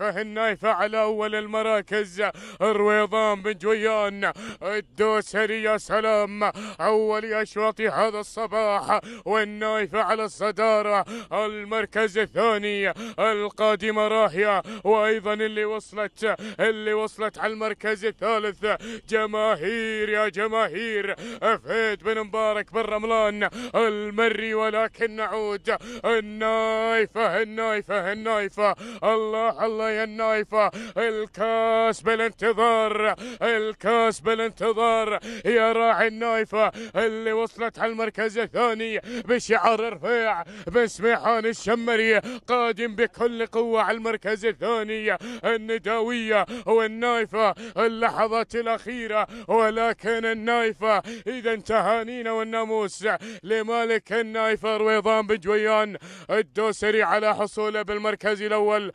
النايفة النايفة على أول المراكز رويضان بن جويان الدوسري يا سلام أول أشواط هذا الصباح والنايفة على الصدارة المركز الثاني القادمة راهية وأيضا اللي وصلت اللي وصلت على المركز الثالث جماهير يا جماهير فهد بن مبارك بن رملان المري ولكن نعود النايفة النايفة النايفة الله الله يا النايفة الكاس بالانتظار الكاس بالانتظار يا راعي النايفة اللي وصلت على المركز الثاني بشعار رفيع بن سميحان الشمري قادم بكل قوة على المركز الثاني النداوية والنايفة اللحظات الأخيرة ولكن النايفة إذا تهانينا والناموس لمالك النايفة رويضان بجويان الدوسري على حصوله بالمركز الأول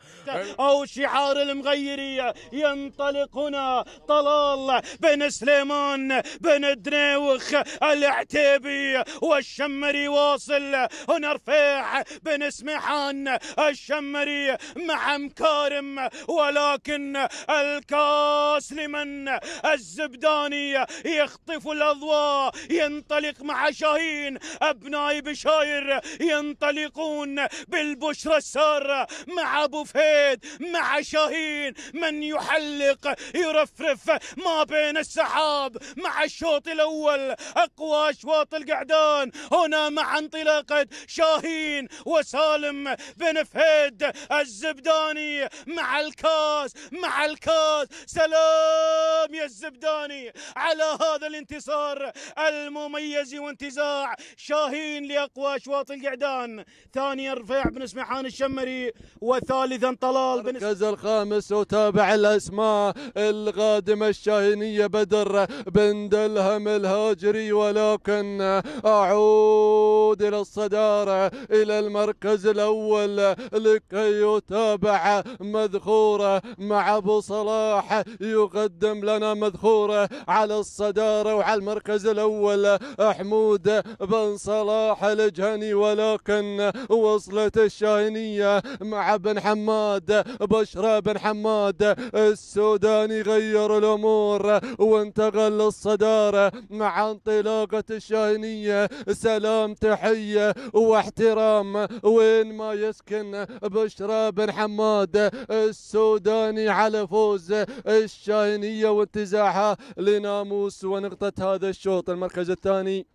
أو ضوء شعار المغيرية ينطلق هنا طلال بن سليمان بن دنيوخ العتيبي والشمري واصل هنا رفيع بن سمحان الشمري مع مكارم ولكن الكاس لمن الزبداني يخطف الأضواء ينطلق مع شاهين أبناء بشاير ينطلقون بالبشرى السارة مع أبو فهيد مع شاهين من يحلق يرفرف ما بين السحاب مع الشوط الأول أقوى أشواط القعدان هنا مع انطلاقة شاهين وسالم بن فهيد الزبداني مع الكاس مع الكاس سلام يا الزبداني على هذا الانتصار المميز وانتزاع شاهين لأقوى أشواط القعدان ثانيا رفيع بن سمحان الشمري وثالثا طلال بن المركز الخامس وتابع الاسماء القادمه الشاهينيه بدر بن دلهم الهاجري ولكن اعود الى الصداره الى المركز الاول لكي يتابع مذخوره مع ابو صلاح يقدم لنا مذخوره على الصداره وعلى المركز الاول حمود بن صلاح الجهني ولكن وصلت الشاهينيه مع بن حماد بشرى بن حماد السوداني غير الأمور وانتقل للصدارة مع انطلاقة الشاهنية سلام تحية واحترام وين ما يسكن بشرى بن حماد السوداني على فوز الشاهنية وانتزاعها لناموس ونقطة هذا الشوط المركز الثاني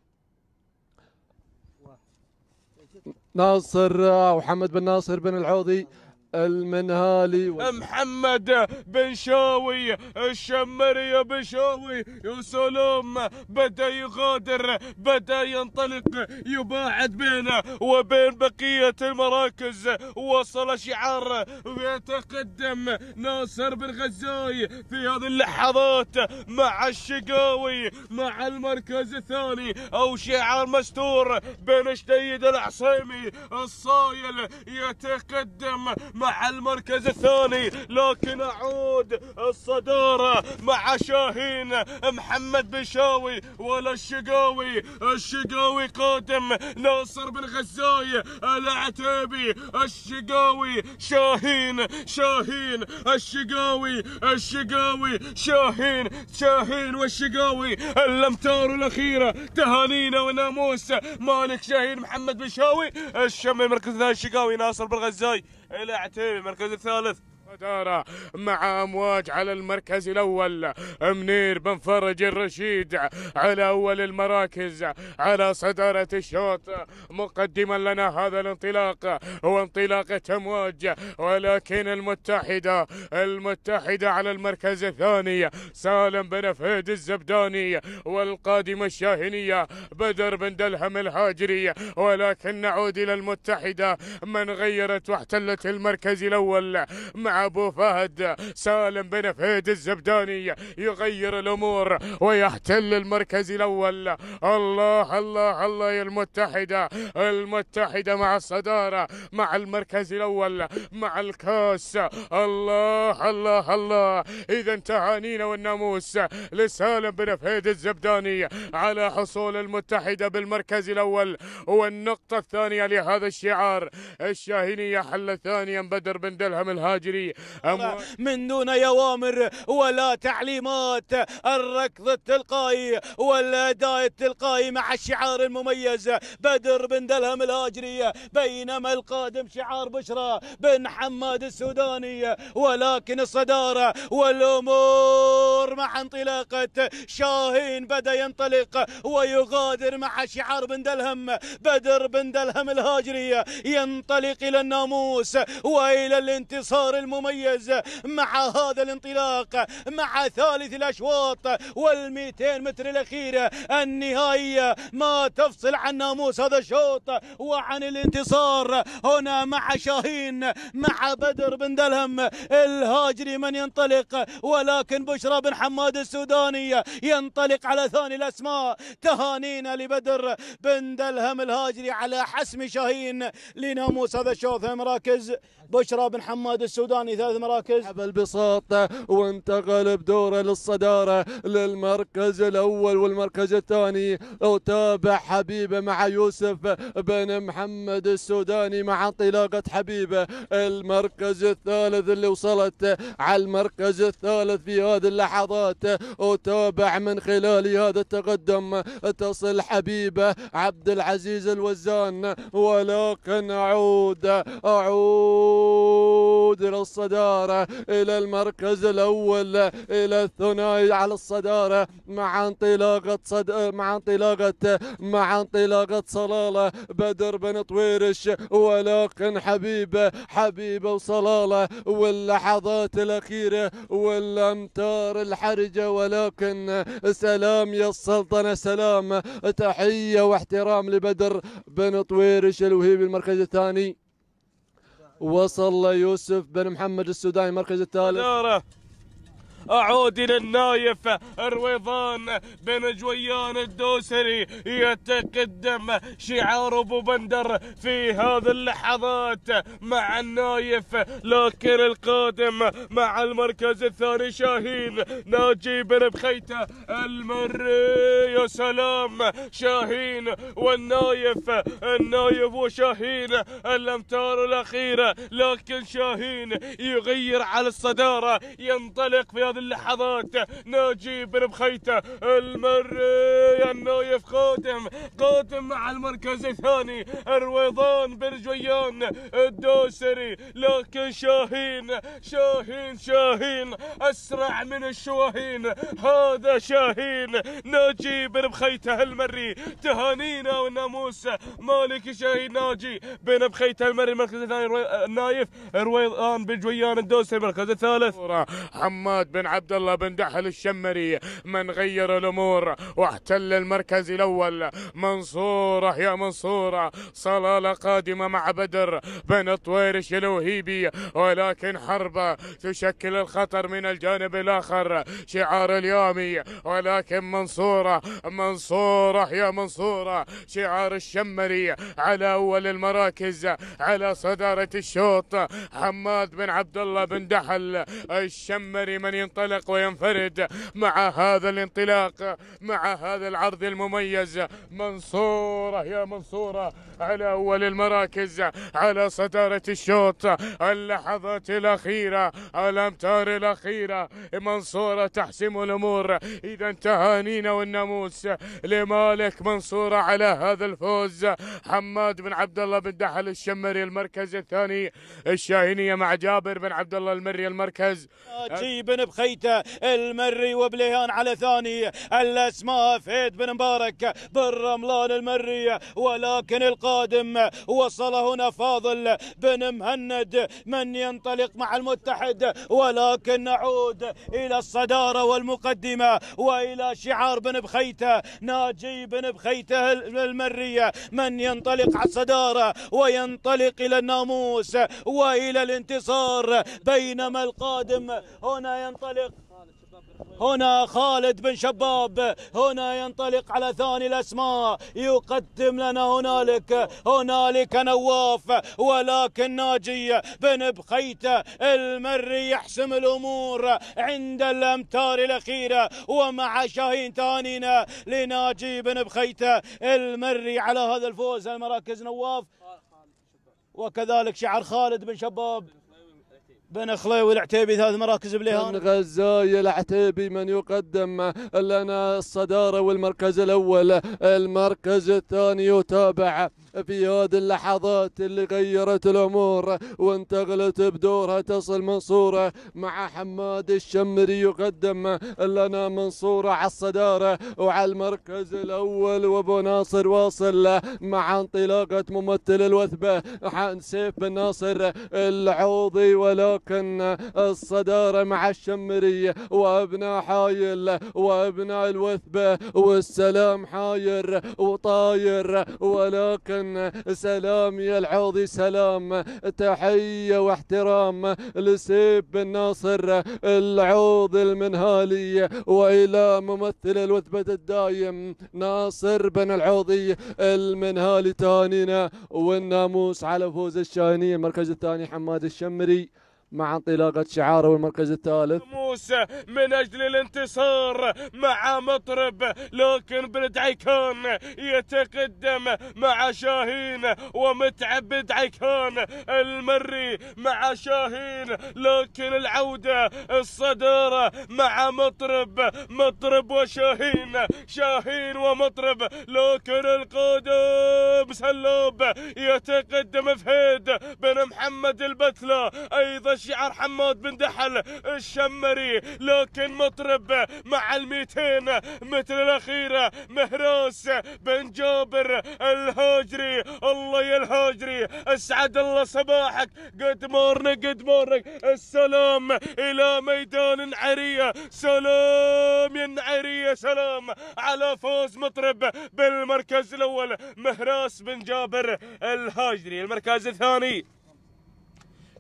ناصر محمد بن ناصر بن العوضي المنهالي و... محمد بن شاوي الشمري بن شاوي يا سلام بدا يغادر بدا ينطلق يباعد بينه وبين بقيه المراكز وصل شعار ويتقدم ناصر بن غزاي في هذه اللحظات مع الشقاوي مع المركز الثاني او شعار مستور بين شديد العصيمي الصايل يتقدم مع المركز الثاني لكن اعود الصداره مع شاهين محمد بشاوي ولا الشقاوي الشقاوي قادم ناصر بن غزاي العتيبي الشقاوي شاهين شاهين الشقاوي الشقاوي شاهين شاهين والشقاوي الامتار الاخيره تهانينا وناموس مالك شاهين محمد بشاوي الشمي مركز الشقاوي ناصر بن غزاي الى عتيبي المركز الثالث مدارة مع أمواج على المركز الأول منير بن فرج الرشيد على أول المراكز على صدارة الشوط مقدما لنا هذا الانطلاق هو انطلاقة أمواج ولكن المتحدة المتحدة على المركز الثاني سالم بن فهد الزبداني والقادمة الشاهنية بدر بن دلهم الهاجري ولكن نعود إلى المتحدة من غيرت واحتلت المركز الأول مع ابو فهد سالم بن فهد الزبداني يغير الامور ويحتل المركز الاول الله الله الله يا المتحده المتحده مع الصداره مع المركز الاول مع الكاس الله الله الله اذا تهانينا والناموس لسالم بن فهد الزبداني على حصول المتحده بالمركز الاول والنقطه الثانيه لهذا الشعار الشاهينيه حل ثانيا بدر بن دلهم الهاجري أم... من دون أوامر ولا تعليمات الركض التلقائي والأداء التلقائي مع الشعار المميز بدر بن دلهم الهاجري بينما القادم شعار بشرى بن حماد السوداني ولكن الصدارة والأمور مع انطلاقة شاهين بدأ ينطلق ويغادر مع شعار بن دلهم بدر بن دلهم الهاجري ينطلق إلى الناموس وإلى الانتصار المميز مع هذا الانطلاق مع ثالث الأشواط والمئتين متر الأخيرة النهائية ما تفصل عن ناموس هذا الشوط وعن الانتصار هنا مع شاهين مع بدر بن دلهم الهاجري من ينطلق ولكن بشرى بن حمد حماد السوداني ينطلق على ثاني الأسماء تهانينا لبدر بن دلهم الهاجري على حسم شاهين لناموس هذا الشوط مراكز بشرى بن حماد السوداني ثلاث مراكز البساط وانتقل بدوره للصدارة للمركز الأول والمركز الثاني وتابع حبيبه مع يوسف بن محمد السوداني مع انطلاقة حبيبه المركز الثالث اللي وصلت على المركز الثالث في هذه اللحظة الخطوات أتابع من خلال هذا التقدم تصل حبيبة عبد العزيز الوزان ولكن أعود أعود إلى الصدارة إلى المركز الأول إلى الثنائي على الصدارة مع انطلاقة صد... مع انطلاقة مع انطلاقة صلالة بدر بن طويرش ولكن حبيبة حبيبة وصلالة واللحظات الأخيرة والأمتار الحبيبة الحرجة ولكن سلام يا السلطنة سلام تحية واحترام لبدر بن طويرش الوهيبي المركز الثاني وصل يوسف بن محمد السوداني المركز الثالث اعود الى النايف رويضان بن جويان الدوسري يتقدم شعار ابو بندر في هذه اللحظات مع النايف لكن القادم مع المركز الثاني شاهين ناجي بن بخيته المري يا سلام شاهين والنايف النايف وشاهين الامتار الاخيره لكن شاهين يغير على الصداره ينطلق في هذه هذه اللحظات نجيب بخيته المري النايف قادم قادم مع المركز الثاني رويضان بن جويان الدوسري لكن شاهين شاهين شاهين اسرع من الشواهين هذا شاهين ناجي بن بخيته المري تهانينا والناموس مالك شاهين ناجي بن بخيته المري المركز الثاني النايف رويضان بن جويان الدوسري المركز الثالث حماد بن عبد الله بن دحل الشمري من غير الامور واحتل المركز الاول منصوره يا منصوره صلاله قادمه مع بدر بن طويرش الوهيبي ولكن حربه تشكل الخطر من الجانب الاخر شعار اليومي ولكن منصوره منصوره يا منصوره شعار الشمري على اول المراكز على صداره الشوط حماد بن عبد الله بن دحل الشمري من ينطلق وينفرد مع هذا الانطلاق مع هذا العرض المميز منصورة يا منصورة على أول المراكز على صدارة الشوط اللحظات الأخيرة الأمتار الأخيرة منصورة تحسم الأمور إذا تهانينا والناموس لمالك منصورة على هذا الفوز حماد بن عبد الله بن دحل الشمري المركز الثاني الشاهينية مع جابر بن عبد الله المري المركز آه، جيبن خيته المري وبليهان على ثاني الاسماء فهد بن مبارك بن رملان المري ولكن القادم وصل هنا فاضل بن مهند من ينطلق مع المتحد ولكن نعود الى الصداره والمقدمه والى شعار بن بخيته ناجي بن بخيته المريه من ينطلق على الصداره وينطلق الى الناموس والى الانتصار بينما القادم هنا ينطلق ينطلق هنا خالد بن شباب هنا ينطلق على ثاني الأسماء يقدم لنا هنالك هنالك نواف ولكن ناجي بن بخيتة المري يحسم الأمور عند الأمتار الأخيرة ومع شاهين ثانينا لناجي بن بخيتة المري على هذا الفوز المراكز نواف وكذلك شعر خالد بن شباب بن خليوي العتيبي ثلاث مراكز بليهان بن غزاي العتيبي من يقدم لنا الصدارة والمركز الأول المركز الثاني يتابع في هذه اللحظات اللي غيرت الأمور وانتقلت بدورها تصل منصورة مع حماد الشمري يقدم لنا منصورة على الصدارة وعلى المركز الأول وابو ناصر واصل مع انطلاقة ممثل الوثبة عن سيف بن ناصر العوضي ولكن الصدارة مع الشمري وابناء حايل وابناء الوثبة والسلام حاير وطاير ولكن سلام يا العوضي سلام تحية واحترام لسيب بن ناصر العوض المنهالي وإلى ممثل الوثبة الدايم ناصر بن العوضي المنهالي تانينا والناموس على فوز الشاهنية المركز الثاني حماد الشمري مع انطلاقة شعاره والمركز الثالث موسى من أجل الانتصار مع مطرب لكن بالدعيكان يتقدم مع شاهين ومتعب بدعيكان المري مع شاهين لكن العودة الصدارة مع مطرب مطرب وشاهين شاهين ومطرب لكن القادم سلوب يتقدم فهيد بن محمد البتلة أيضا شعار حمود بن دحل الشمري لكن مطرب مع الميتين متر الأخيرة مهروس بن جابر الهاجري الله يا الهاجري اسعد الله صباحك قد مورنك قد مورنك السلام إلى ميدان نعرية سلام يا نعرية سلام على فوز مطرب بالمركز الأول مهراس بن جابر الهاجري المركز الثاني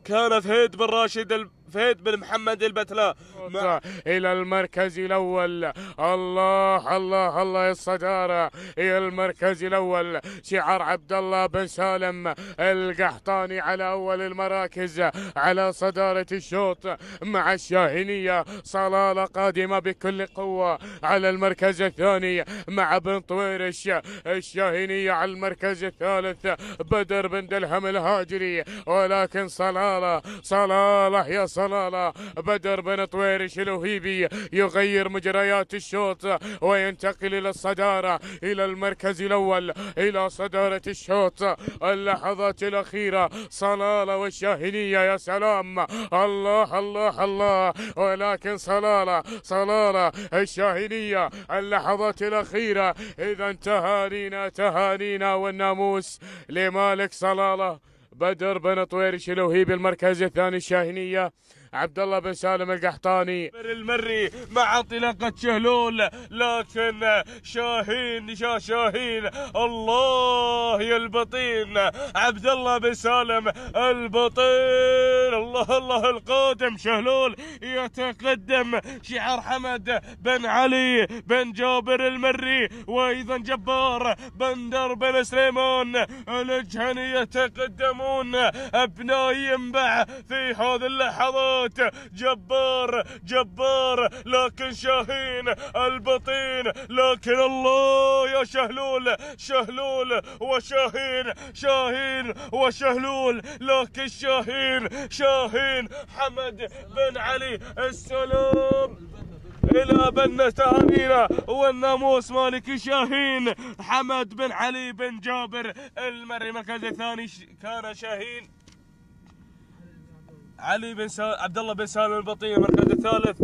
كانت هيد بن راشد الب... فهد بن محمد البتلاء مع... إلى المركز الأول الله الله الله يا الصدارة إلى المركز الأول شعار عبد الله بن سالم القحطاني على أول المراكز على صدارة الشوط مع الشاهنية صلالة قادمة بكل قوة على المركز الثاني مع بن طويرش الشاهنية على المركز الثالث بدر بن دلهم الهاجري ولكن صلالة صلالة يا الصلالة بدر بن طويرش الوهيبي يغير مجريات الشوط وينتقل إلى الصدارة إلى المركز الأول إلى صدارة الشوط اللحظات الأخيرة صلالة والشاهنية يا سلام الله الله الله ولكن صلالة صلالة الشاهنية اللحظات الأخيرة إذا تهانينا تهانينا والناموس لمالك صلالة بدر بن طويرش الوهيبي المركز الثاني الشاهنيه عبد الله بن سالم القحطاني المري مع انطلاقة شهلول لكن شاهين شا شاهين الله يا البطين عبد الله بن سالم البطين الله الله القادم شهلول يتقدم شعار حمد بن علي بن جابر المري وايضا جبار بن سليمان الجهني يتقدمون ابناء ينبع في هذه اللحظات موت جبار جبار لكن شاهين البطين لكن الله يا شهلول شهلول وشاهين شاهين وشهلول لكن شاهين شاهين حمد بن علي السلام الى بنة اهالينا والناموس مالك شاهين حمد بن علي بن جابر المري مركز الثاني كان شاهين علي بن سال... عبد الله بن سالم البطيء المركز الثالث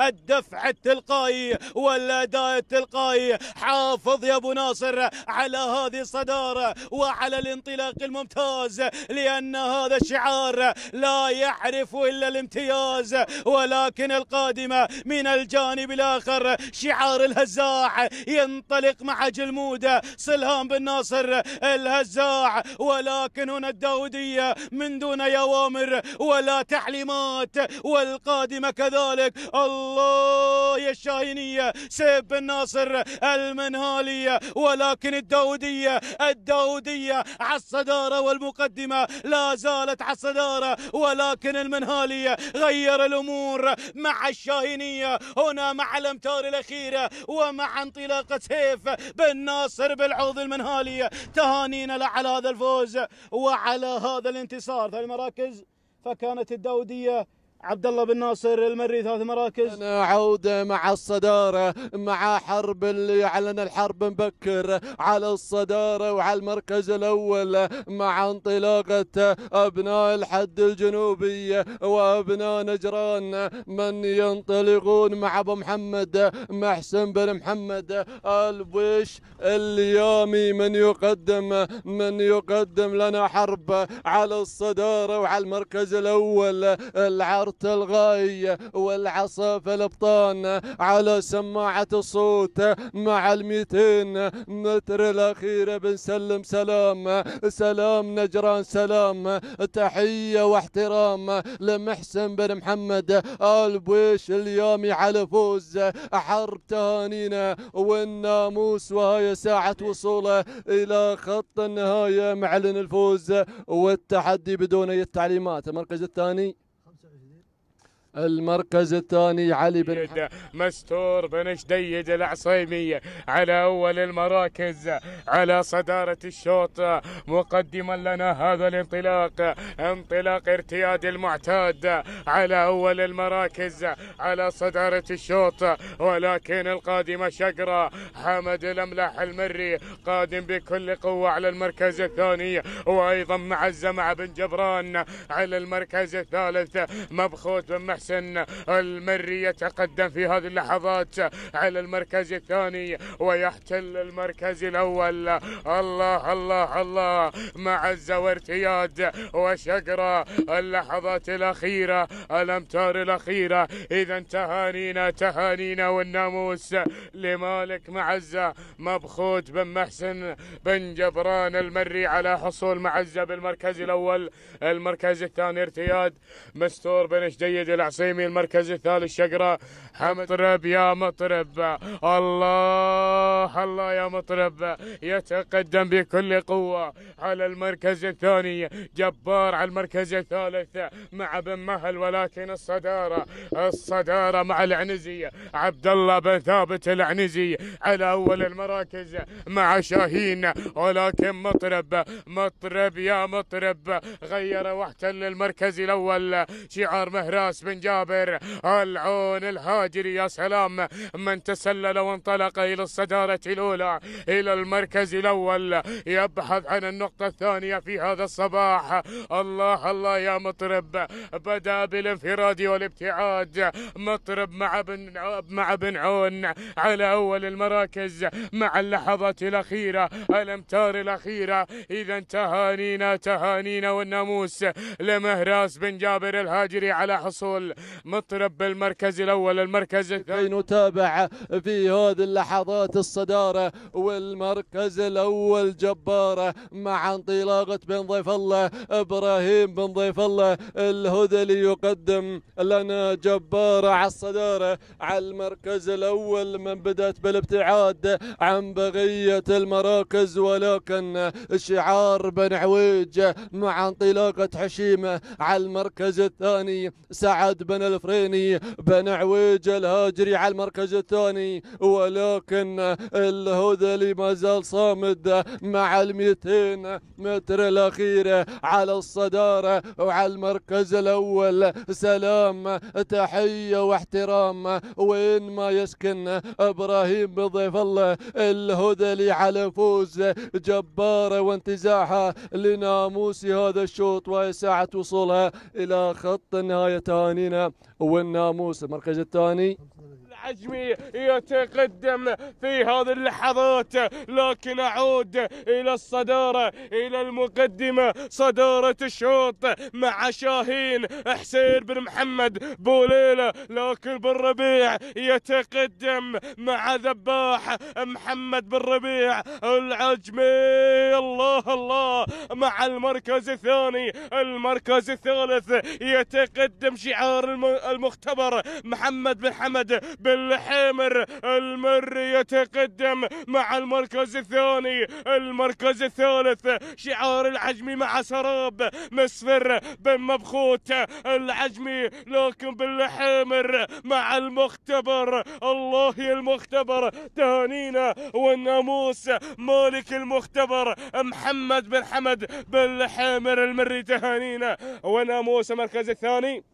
الدفع التلقائي والاداء التلقائي حافظ يا ابو ناصر على هذه الصداره وعلى الانطلاق الممتاز لان هذا الشعار لا يعرف الا الامتياز ولكن القادمه من الجانب الاخر شعار الهزاع ينطلق مع جلموده سلهام بن ناصر الهزاع ولكن هنا الداوديه من دون يوامر ولا تعليمات والقادمه كذلك الله يا الشاهينية سيف بن ناصر المنهالية ولكن الداودية الداودية على الصدارة والمقدمة لا زالت على الصدارة ولكن المنهالية غير الأمور مع الشاهينية هنا مع الأمتار الأخيرة ومع انطلاقة سيف بن ناصر بالعوض المنهالية تهانينا على هذا الفوز وعلى هذا الانتصار في المراكز فكانت الداودية عبد الله بن ناصر المري ثلاث مراكز نعود عودة مع الصدارة مع حرب اللي أعلن الحرب مبكر على الصدارة وعلى المركز الأول مع انطلاقة أبناء الحد الجنوبي وأبناء نجران من ينطلقون مع أبو محمد محسن بن محمد البوش اليامي من يقدم من يقدم لنا حرب على الصدارة وعلى المركز الأول العرض صوت الغي والعصف البطان على سماعة الصوت مع الميتين متر الأخيرة بنسلم سلام سلام نجران سلام تحية واحترام لمحسن بن محمد البويش اليوم على فوز حرب تهانينا والناموس وهي ساعة وصوله إلى خط النهاية معلن الفوز والتحدي بدون أي تعليمات المركز الثاني المركز الثاني علي بن مستور بن شديد العصيمي على اول المراكز على صداره الشوط مقدما لنا هذا الانطلاق انطلاق ارتياد المعتاد على اول المراكز على صداره الشوط ولكن القادمه شقره حمد الاملاح المري قادم بكل قوه على المركز الثاني وايضا مع مع بن جبران على المركز الثالث مبخوت بن محسن حسن المري يتقدم في هذه اللحظات على المركز الثاني ويحتل المركز الأول الله الله الله مع الزورتياد وشقرة اللحظات الأخيرة الأمتار الأخيرة إذا تهانينا تهانينا والناموس لمالك معزة مبخوت بن محسن بن جبران المري على حصول معزة بالمركز الأول المركز الثاني ارتياد مستور بن شديد العصر العصيمي المركز الثالث شقرة مطرب يا مطرب الله الله يا مطرب يتقدم بكل قوة على المركز الثاني جبار على المركز الثالث مع بن مهل ولكن الصدارة الصدارة مع العنزي عبد الله بن ثابت العنزي على أول المراكز مع شاهين ولكن مطرب مطرب يا مطرب غير واحتل المركز الأول شعار مهراس بن بن جابر العون الهاجري يا سلام من تسلل وانطلق إلى الصدارة الأولى إلى المركز الأول يبحث عن النقطة الثانية في هذا الصباح الله الله يا مطرب بدأ بالانفراد والابتعاد مطرب مع بن مع بن عون على أول المراكز مع اللحظات الأخيرة الأمتار الأخيرة إذا تهانينا تهانينا والناموس لمهراس بن جابر الهاجري على حصول مطرب من المركز الأول المركز الثاني نتابع في هذه اللحظات الصدارة والمركز الأول جبارة مع انطلاقة بن ضيف الله إبراهيم بن ضيف الله الهذلي يقدم لنا جبارة على الصدارة على المركز الأول من بدأت بالابتعاد عن بقية المراكز ولكن شعار بن عويج مع انطلاقة حشيمة على المركز الثاني سعد محمد بن الفريني بن عويج الهاجري على المركز الثاني ولكن الهذلي ما زال صامد مع ال 200 متر الاخيره على الصداره وعلى المركز الاول سلام تحيه واحترام وين ما يسكن ابراهيم بضيف الله الهذلي على فوز جباره وانتزاعها لناموس هذا الشوط وساعه وصولها الى خط النهايه تاني المسلمين والناموس المركز الثاني الحجمي يتقدم في هذه اللحظات لكن أعود إلى الصدارة إلى المقدمة صدارة الشوط مع شاهين حسين بن محمد بوليلة لكن بن ربيع يتقدم مع ذباح محمد بن ربيع العجمي الله الله مع المركز الثاني المركز الثالث يتقدم شعار المختبر محمد بن حمد بن الحمر المر يتقدم مع المركز الثاني المركز الثالث شعار العجمي مع سراب مسفر بن مبخوت العجمي لكن بالحمر مع المختبر الله المختبر تهانينا والناموس مالك المختبر محمد بن حمد بالحمر المري تهانينا وناموس المركز الثاني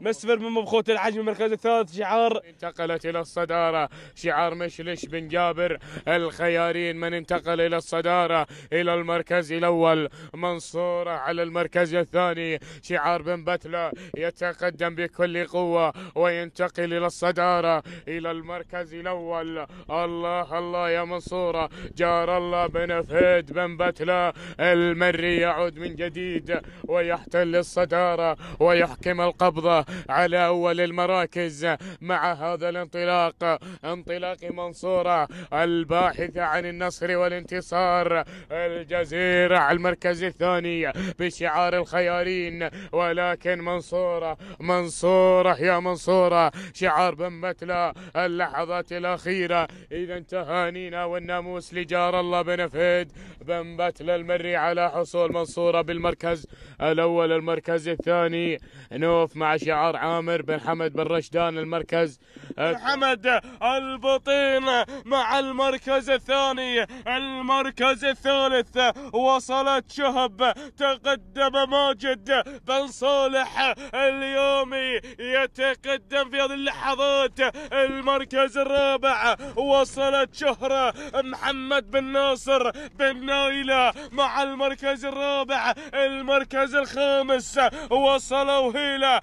مسفر من مبخوت العجم المركز الثالث شعار انتقلت إلى الصدارة شعار مشلش بن جابر الخيارين من انتقل إلى الصدارة إلى المركز الأول منصورة على المركز الثاني شعار بن بتلة يتقدم بكل قوة وينتقل إلى الصدارة إلى المركز الأول الله الله يا منصورة جار الله بن فهد بن بتلة المري يعود من جديد ويحتل الصدارة ويحكم القبضة على أول المراكز مع هذا الانطلاق انطلاق منصورة الباحثة عن النصر والانتصار الجزيرة على المركز الثاني بشعار الخيارين ولكن منصورة منصورة يا منصورة شعار بمتلا اللحظات الأخيرة إذا تهانينا والناموس لجار الله بن فهد بن بتلى المري على حصول منصورة بالمركز الأول المركز الثاني نوف مع شعار شعار عامر بن حمد بن رشدان المركز آه، حمد البطين مع المركز الثاني المركز الثالث وصلت شهب تقدم ماجد بن صالح اليومي يتقدم في هذه اللحظات المركز الرابع وصلت شهرة محمد بن ناصر بن نايلة مع المركز الرابع المركز الخامس وصلوا هيلة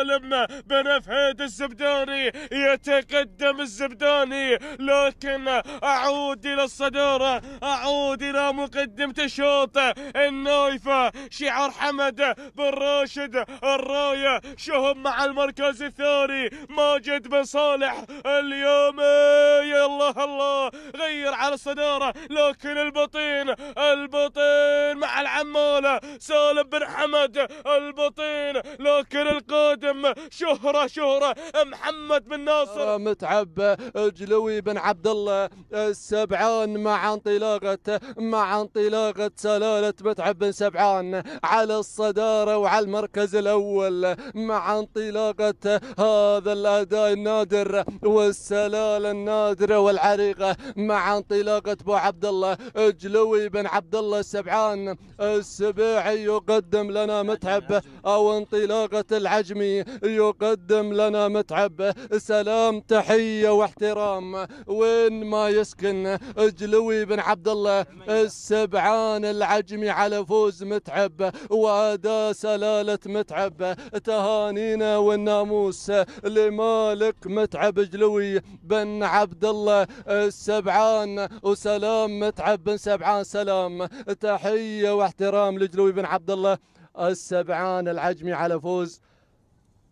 العالم بنفحة الزبداني يتقدم الزبداني لكن أعود إلى الصدارة أعود إلى مقدمة الشوط النايفة شعار حمد بن راشد الراية شهم مع المركز الثاني ماجد بن صالح اليوم يا الله الله غير على الصدارة لكن البطين البطين مع العمالة سالم بن حمد البطين لكن القادة خادم شهرة شهرة محمد بن ناصر آه، متعب آه، جلوي بن عبد الله السبعان آه، مع انطلاقة مع انطلاقة سلالة متعب بن سبعان على الصدارة وعلى المركز الأول مع انطلاقة هذا الأداء النادر والسلالة النادرة والعريقة مع انطلاقة بو عبد الله جلوي بن عبد الله السبعان السبيعي يقدم لنا متعب أو انطلاقة العجمي يقدم لنا متعب سلام تحية واحترام وين ما يسكن جلوي بن عبد الله السبعان العجمي على فوز متعب وأداء سلالة متعب تهانينا والناموس لمالك متعب جلوي بن عبد الله السبعان وسلام متعب بن سبعان سلام تحية واحترام لجلوي بن عبد الله السبعان العجمي على فوز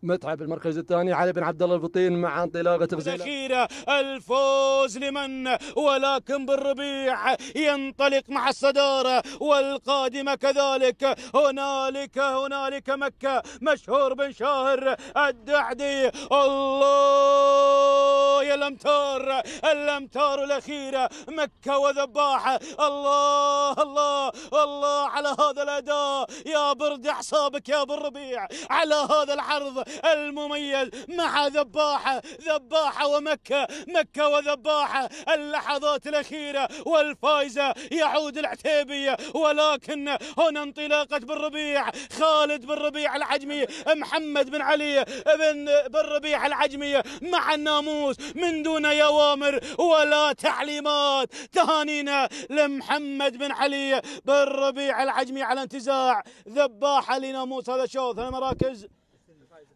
متعب المركز الثاني علي بن عبد الله الفطين مع انطلاقه غزيله الاخيره الفوز لمن ولكن بالربيع ينطلق مع الصداره والقادمه كذلك هنالك هنالك مكه مشهور بن شاهر الدعدي الله يا الامتار الامتار الاخيره مكه وذباحه الله الله الله على هذا الاداء يا برد اعصابك يا بالربيع على هذا العرض المميز مع ذباحة ذباحة ومكة مكة وذباحة اللحظات الأخيرة والفائزة يعود العتيبية ولكن هنا انطلاقة بالربيع خالد بالربيع العجمي محمد بن علي بن بالربيع العجمي مع الناموس من دون يوامر ولا تعليمات تهانينا لمحمد بن علي بالربيع العجمي على انتزاع ذباحة لناموس هذا شوط مراكز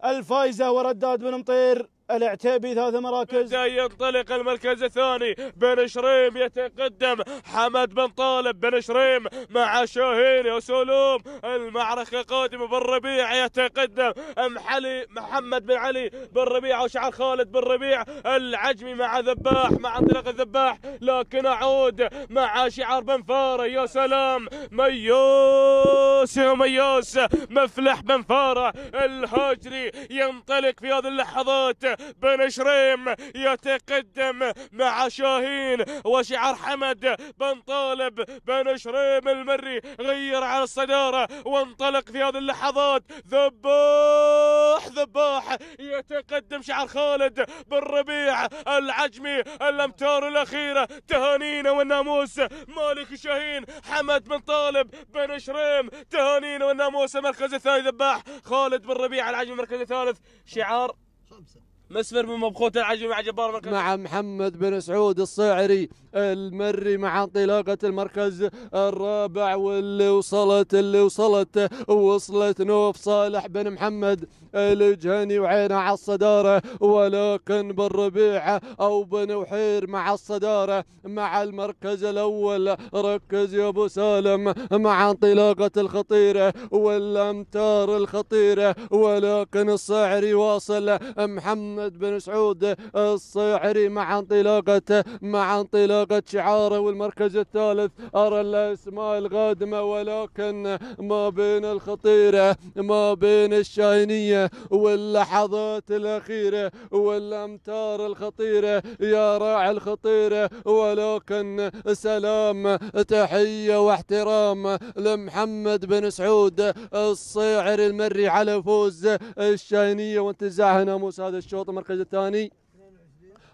الفايزة ورداد بن مطير العتيبي ثلاث مراكز بدا ينطلق المركز الثاني بن شريم يتقدم حمد بن طالب بن شريم مع شاهين وسولوم المعركة قادمة بن ربيع يتقدم محلي محمد بن علي بن ربيع وشعر خالد بن ربيع العجمي مع ذباح مع انطلاق الذباح لكن اعود مع شعار بن فاره يا سلام ميوس يا ميوس مفلح بن فاره الهاجري ينطلق في هذه اللحظات بن شريم يتقدم مع شاهين وشعار حمد بن طالب بن شريم المري غير على الصدارة وانطلق في هذه اللحظات ذباح ذباح يتقدم شعر خالد بن ربيع العجمي الامتار الاخيره تهانينا والناموس مالك شاهين حمد بن طالب بن شريم تهانينا والناموس المركز الثاني ذباح خالد بن ربيع العجمي المركز الثالث شعار خمسه مسفر بن مبخوت العجمي مع جبار مع محمد بن سعود الصعري المري مع انطلاقة المركز الرابع واللي وصلت اللي وصلت وصلت نوف صالح بن محمد الجهني وعينه على الصدارة ولكن بالربيع أو بن وحير مع الصدارة مع المركز الأول ركز يا أبو سالم مع انطلاقة الخطيرة والأمتار الخطيرة ولكن الصاعري واصل محمد بن سعود الصاعري مع انطلاقة مع انطلاقة شعاره والمركز الثالث أرى الأسماء الغادمة ولكن ما بين الخطيرة ما بين الشاهنية واللحظات الأخيرة والأمتار الخطيرة يا راعي الخطيرة ولكن سلام تحية واحترام لمحمد بن سعود الصيعر المري على فوز الشاهنية وانتزاع ناموس هذا الشوط المركز الثاني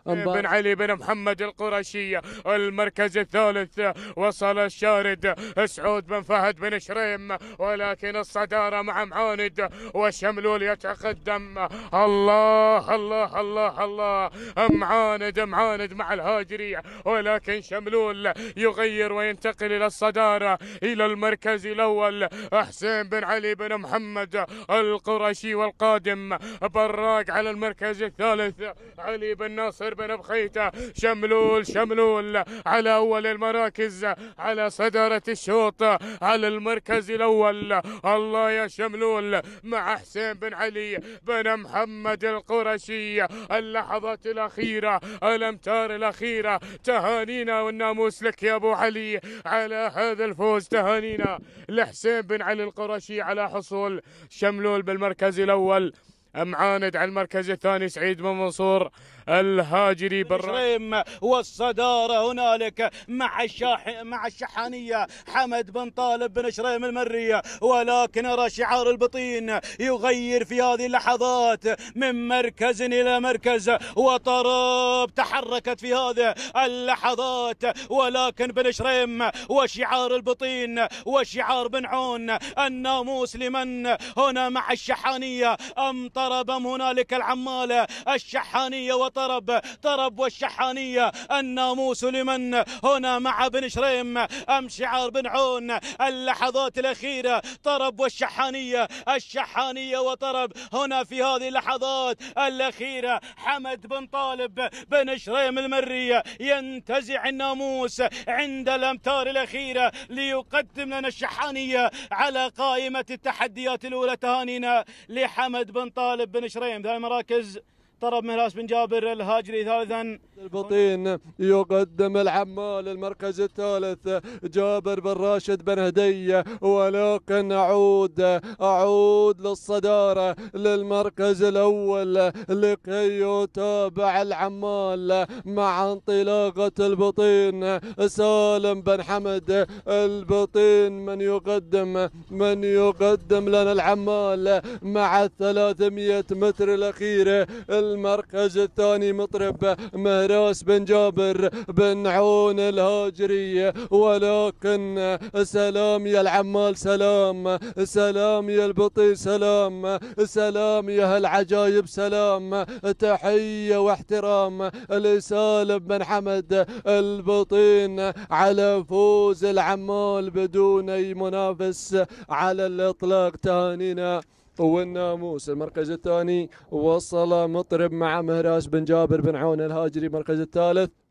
بن علي بن محمد القرشية المركز الثالث وصل الشارد سعود بن فهد بن شريم ولكن الصدارة مع معاند وشملول يتقدم الله الله الله الله معاند معاند مع الهاجري ولكن شملول يغير وينتقل إلى الصدارة إلى المركز الأول حسين بن علي بن محمد القرشي والقادم براق على المركز الثالث علي بن ناصر بن بخيتة شملول شملول على أول المراكز على صدارة الشوط على المركز الأول الله يا شملول مع حسين بن علي بن محمد القرشي اللحظات الأخيرة الأمتار الأخيرة تهانينا والناموس لك يا أبو علي على هذا الفوز تهانينا لحسين بن علي القرشي على حصول شملول بالمركز الأول معاند على المركز الثاني سعيد بن منصور الهاجري بالريم والصداره هنالك مع الشاح مع الشحانيه حمد بن طالب بن شريم المري ولكن ارى شعار البطين يغير في هذه اللحظات من مركز الى مركز وطراب تحركت في هذه اللحظات ولكن بن شريم وشعار البطين وشعار بن عون الناموس لمن هنا مع الشحانيه امطر طرب هنالك العمالة الشحانية وطرب طرب والشحانية الناموس لمن هنا مع بن شريم أم شعار بن عون اللحظات الأخيرة طرب والشحانية الشحانية وطرب هنا في هذه اللحظات الأخيرة حمد بن طالب بن شريم المري ينتزع الناموس عند الأمتار الأخيرة ليقدم لنا الشحانية على قائمة التحديات الأولى تهانينا لحمد بن طالب طالب بن شريم ذا المراكز طرب مهراس بن جابر الهاجري ثالثا البطين يقدم العمال المركز الثالث جابر بن راشد بن هدي ولكن اعود اعود للصداره للمركز الاول لكي يتابع العمال مع انطلاقه البطين سالم بن حمد البطين من يقدم من يقدم لنا العمال مع 300 متر الاخيره المركز الثاني مطرب مهراس بن جابر بن عون الهاجري ولكن سلام يا العمال سلام سلام يا البطي سلام سلام يا هالعجايب سلام تحية واحترام لسالم بن حمد البطين على فوز العمال بدون أي منافس على الإطلاق تهانينا والناموس المركز الثاني وصل مطرب مع مهراش بن جابر بن عون الهاجري المركز الثالث